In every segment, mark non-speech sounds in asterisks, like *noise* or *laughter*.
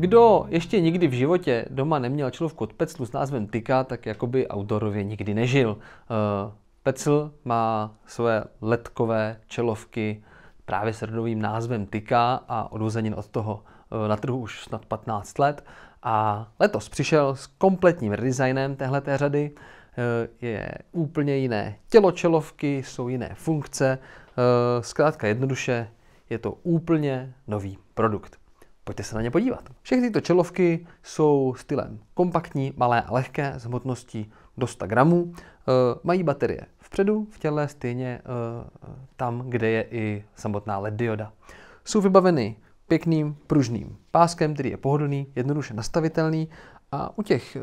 Kdo ještě nikdy v životě doma neměl člověk od Peclu s názvem Tyka, tak jakoby outdoorově nikdy nežil. Eh, pecl má své letkové čelovky právě s rodovým názvem Tyka a odvozenin od toho eh, na trhu už snad 15 let. A letos přišel s kompletním redesignem téhle řady. Eh, je úplně jiné tělo čelovky, jsou jiné funkce. Zkrátka jednoduše, je to úplně nový produkt. Pojďte se na ně podívat. Všechny tyto čelovky jsou stylem kompaktní, malé a lehké, s hmotností do 100 gramů. Eh, mají baterie vpředu v těle, stejně eh, tam, kde je i samotná LED dioda. Jsou vybaveny pěkným pružným páskem, který je pohodlný, jednoduše nastavitelný a u těch eh,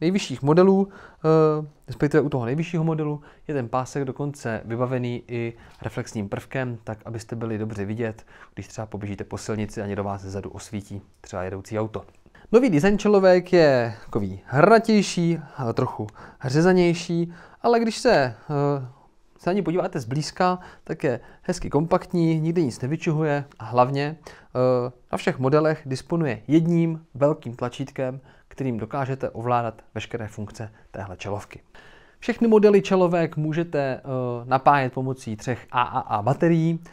nejvyšších modelů, eh, respektive u toho nejvyššího modelu, je ten pásek dokonce vybavený i reflexním prvkem, tak abyste byli dobře vidět, když třeba poběžíte po silnici a někdo vás zezadu osvítí, třeba jedoucí auto. Nový design čelovek je takový hratější, trochu řezanější, ale když se eh, se na ně podíváte zblízka, tak je hezky kompaktní, nikdy nic nevyčuhuje a hlavně eh, na všech modelech disponuje jedním velkým tlačítkem kterým dokážete ovládat veškeré funkce téhle čelovky. Všechny modely čelovek můžete eh, napájet pomocí třech AAA baterií. Eh,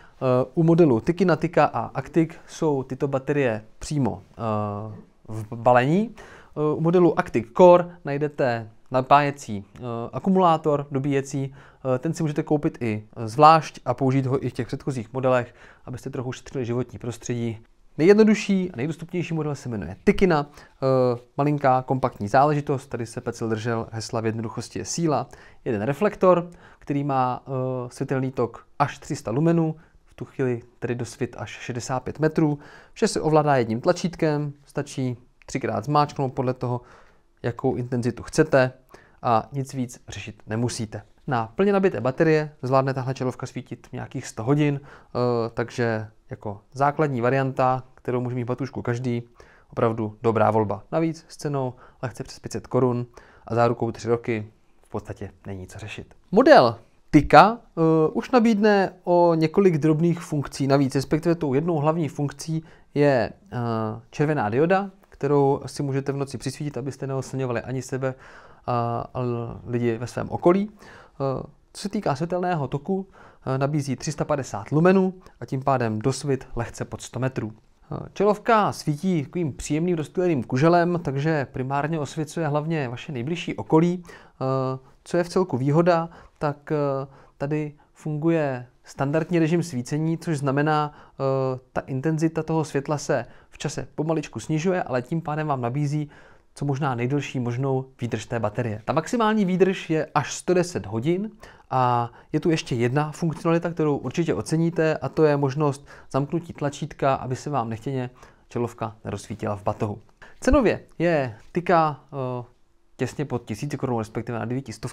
u modelu Tikinatika a Actic jsou tyto baterie přímo eh, v balení. U modelu Actic Core najdete napájecí akumulátor, dobíjecí. Ten si můžete koupit i zvlášť a použít ho i v těch předchozích modelech, abyste trochu šetřili životní prostředí Nejjednodušší a nejdostupnější model se jmenuje Tikina, e, malinká kompaktní záležitost, tady se Pecel držel hesla v jednoduchosti je síla, jeden reflektor, který má e, světelný tok až 300 lumenů, v tu chvíli tedy dosvit až 65 metrů, vše se ovládá jedním tlačítkem, stačí třikrát zmáčknout podle toho, jakou intenzitu chcete a nic víc řešit nemusíte. Na plně nabité baterie zvládne tahle čelovka svítit nějakých 100 hodin, eh, takže jako základní varianta, kterou může mít batušku každý, opravdu dobrá volba. Navíc s cenou lehce přes 500 korun a zárukou 3 roky v podstatě není co řešit. Model Tyka uh, eh, už nabídne o několik drobných funkcí navíc, respektive tou jednou hlavní funkcí je uh, červená dioda, kterou si můžete v noci přisvítit, abyste neoslňovali ani sebe a uh, lidi ve svém okolí. Uh, Eh, co se týká světelného toku, eh, nabízí 350 lumenů a tím pádem dosvit lehce pod 100 metrů. Eh, čelovka svítí takovým příjemným rozptýleným kuželem, takže primárně osvěcuje hlavně vaše nejbližší okolí. Co je v celku výhoda, tak tady funguje standardní režim svícení, což znamená, ta intenzita toho světla se v čase pomaličku snižuje, ale tím pádem vám nabízí co možná nejdelší možnou výdrž té baterie. Ta maximální výdrž je až 110 hodin a je tu ještě jedna funkcionalita, kterou určitě oceníte a to je možnost zamknutí tlačítka, aby se vám nechtěně čelovka nerozsvítila v batohu. Cenově je tyka eh, těsně pod 1000 Kč, respektive na 900,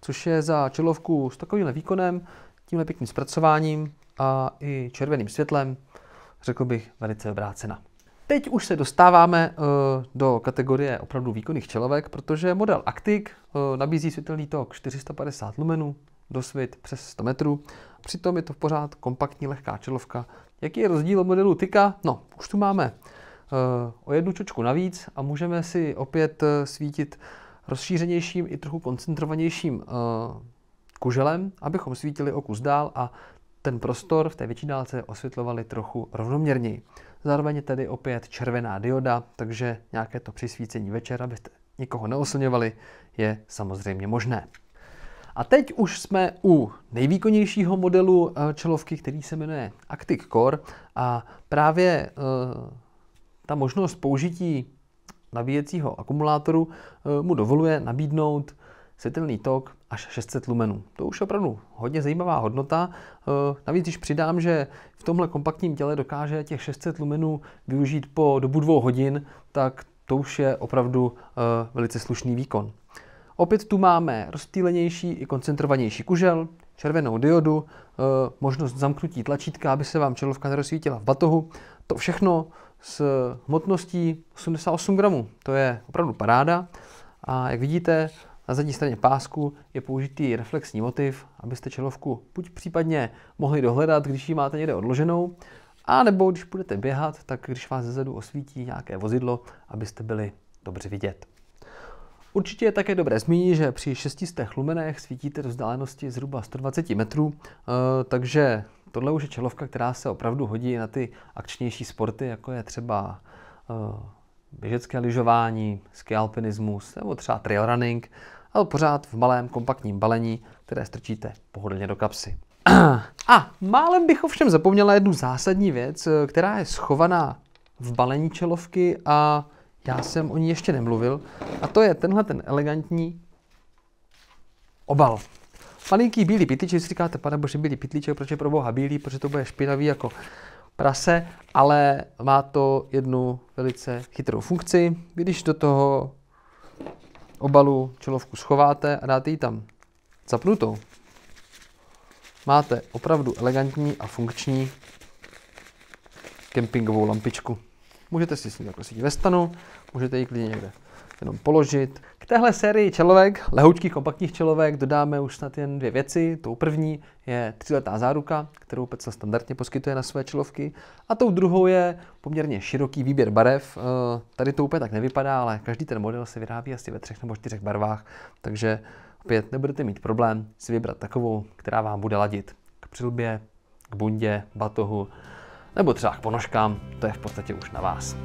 což je za čelovku s takovýmhle výkonem, tímhle pěkným zpracováním a i červeným světlem, řekl bych, velice dobrá cena. Teď už se dostáváme eh, do kategorie opravdu výkonných čelovek, protože model Actic eh, nabízí světelný tok 450 lumenů, dosvit přes 100 metrů. Přitom je to pořád kompaktní lehká čelovka. Jaký je rozdíl od modelu Tyka? No, už tu máme eh, o jednu čočku navíc a můžeme si opět svítit rozšířenějším i trochu koncentrovanějším kuželem, abychom svítili o kus dál a ten prostor v té větší dálce osvětlovali trochu rovnoměrněji. Zároveň je tady opět červená dioda, takže nějaké to přisvícení večer, abyste nikoho neoslňovali, je samozřejmě možné. A teď už jsme u nejvýkonnějšího modelu eh, čelovky, který se jmenuje Actic Core a právě eh, ta možnost použití nabíjecího akumulátoru eh, mu dovoluje nabídnout světelný tok až 600 lumenů. To už je opravdu hodně zajímavá hodnota. Eh, navíc, když přidám, že v tomhle kompaktním těle dokáže těch 600 lumenů využít po dobu dvou hodin, tak to už je opravdu eh, velice slušný výkon. Opět tu máme rozptýlenější i koncentrovanější kužel, červenou diodu, eh, možnost zamknutí tlačítka, aby se vám čelovka nerozsvítila v batohu. To všechno s hmotností 88 gramů. To je opravdu paráda. A jak vidíte, na zadní straně pásku je použitý reflexní motiv, abyste čelovku buď případně mohli dohledat, když ji máte někde odloženou, a nebo když budete běhat, tak když vás zezadu osvítí nějaké vozidlo, abyste byli dobře vidět. Určitě je také dobré zmínit, že při 600 lumenech svítíte do vzdálenosti zhruba 120 metrů, eh, takže tohle už je čelovka, která se opravdu hodí na ty akčnější sporty, jako je třeba eh, běžecké lyžování, ski alpinismus nebo třeba trail running, ale pořád v malém kompaktním balení, které strčíte pohodlně do kapsy. *clears throat* A málem bych ovšem zapomněl na jednu zásadní věc, která je schovaná v balení čelovky a já jsem o ní ještě nemluvil. A to je tenhle ten elegantní obal. Malinký bílý pytliček, si říkáte, pane bože, bílý pytliček, proč je pro boha bílý, protože to bude špinavý jako prase, ale má to jednu velice chytrou funkci. Když do toho obalu čelovku schováte a dáte ji tam zapnutou, máte opravdu elegantní a funkční kempingovou lampičku. Můžete si s ní takhle sedět ve stanu, můžete ji klidně někde jenom položit. K téhle sérii čelovek, lehoučkých kompaktních čelovek, dodáme už snad jen dvě věci. Tou první je tříletá záruka, kterou Peca standardně poskytuje na své čelovky. A tou druhou je poměrně široký výběr barev. Eh, tady to úplně tak nevypadá, ale každý ten model se vyrábí asi ve třech nebo čtyřech barvách, takže opět nebudete mít problém si vybrat takovou, která vám bude ladit k přilbě, k bundě, batohu, nebo třeba k ponožkám, to je v podstatě už na vás.